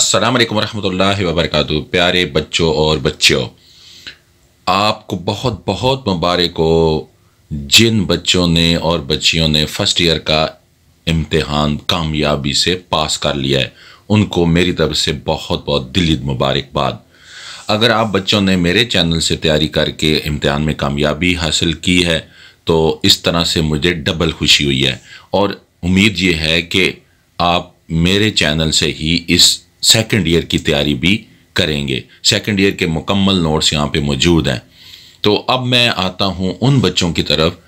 अस्सलाम वालेकुम रहमतुल्लाहि व बरकातहू प्यारे बच्चों और बच्चों आपको बहुत बहुत मुबारक हो जिन बच्चों ने और बच्चियों ने फ़र्स्ट ईयर का इम्तहान कामयाबी से पास कर लिया है उनको मेरी तरफ से बहुत बहुत दिली मुबारकबाद अगर आप बच्चों ने मेरे चैनल से तैयारी करके इम्तहान में कामयाबी हासिल की है तो इस तरह से मुझे डबल खुशी हुई है और उम्मीद ये है कि आप मेरे चैनल से ही इस सेकेंड ईयर की तैयारी भी करेंगे सेकेंड ईयर के मुकम्मल नोट्स यहाँ पे मौजूद हैं तो अब मैं आता हूँ उन बच्चों की तरफ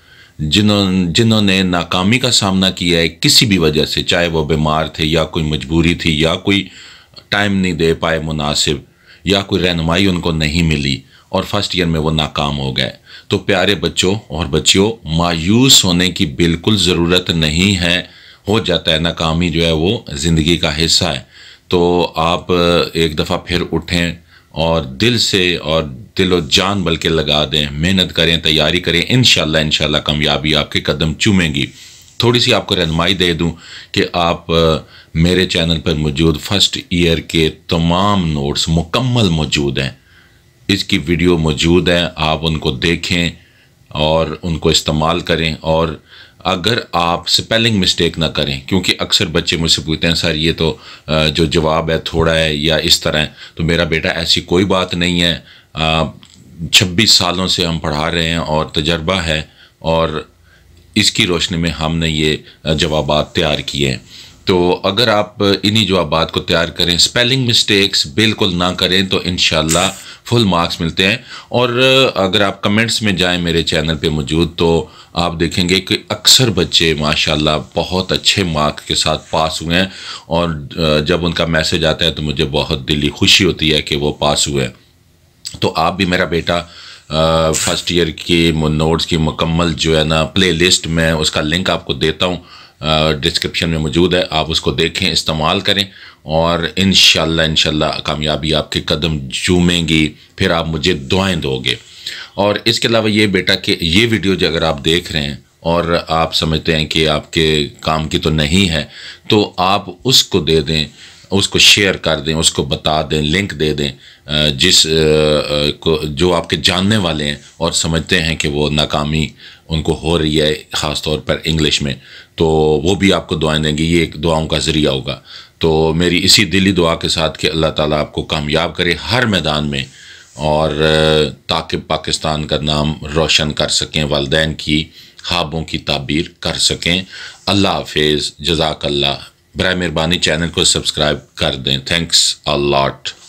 जिन्हों जिन्होंने नाकामी का सामना किया है किसी भी वजह से चाहे वो बीमार थे या कोई मजबूरी थी या कोई टाइम नहीं दे पाए मुनासिब या कोई रहनमाई उनको नहीं मिली और फर्स्ट ईयर में वो नाकाम हो गए तो प्यारे बच्चों और बच्चियों मायूस होने की बिल्कुल ज़रूरत नहीं है हो जाता है नाकामी जो है वो ज़िंदगी का हिस्सा है तो आप एक दफ़ा फिर उठें और दिल से और दिल और जान बल्कि लगा दें मेहनत करें तैयारी करें इन इन कामयाबी आपके कदम चूमेंगी थोड़ी सी आपको रहनमाई दे दूं कि आप मेरे चैनल पर मौजूद फर्स्ट ईयर के तमाम नोट्स मुकम्मल मौजूद हैं इसकी वीडियो मौजूद है आप उनको देखें और उनको इस्तेमाल करें और अगर आप स्पेलिंग मिस्टेक ना करें क्योंकि अक्सर बच्चे मुझसे पूछते हैं सर ये तो जो जवाब है थोड़ा है या इस तरह है तो मेरा बेटा ऐसी कोई बात नहीं है छब्बीस सालों से हम पढ़ा रहे हैं और तजर्बा है और इसकी रोशनी में हमने ये जवाब तैयार किए हैं तो अगर आप इन्हीं जवाब को तैयार करें स्पेलिंग मिस्टेक्स बिल्कुल ना करें तो इन फुल मार्क्स मिलते हैं और अगर आप कमेंट्स में जाएं मेरे चैनल पे मौजूद तो आप देखेंगे कि अक्सर बच्चे माशाल्लाह बहुत अच्छे मार्क के साथ पास हुए हैं और जब उनका मैसेज आता है तो मुझे बहुत दिली खुशी होती है कि वो पास हुए तो आप भी मेरा बेटा फ़र्स्ट ईयर की नोट्स की मुकम्मल जो है ना प्ले लिस्ट में उसका लिंक आपको देता हूँ डिस्क्रिप्शन में मौजूद है आप उसको देखें इस्तेमाल करें और इन इन कामयाबी आपके कदम जूमेंगी फिर आप मुझे दुआएं दोगे और इसके अलावा ये बेटा कि ये वीडियो जो अगर आप देख रहे हैं और आप समझते हैं कि आपके काम की तो नहीं है तो आप उसको दे दें उसको शेयर कर दें उसको बता दें लिंक दे दें जिस को जो आपके जानने वाले हैं और समझते हैं कि वो नाकामी उनको हो रही है ख़ास तौर पर इंग्लिश में तो वो भी आपको दुआएं देंगे ये एक दुआओं का ज़रिया होगा तो मेरी इसी दिली दुआ के साथ कि अल्लाह ताला आपको कामयाब करे हर मैदान में और ताकि पाकिस्तान का नाम रोशन कर सकें वालदेन की ख्वाबों की ताबीर कर सकें अल्लाह हाफिज़ जजाकल्ला बर मेहरबानी चैनल को सब्सक्राइब कर दें थैंक्स अ लॉट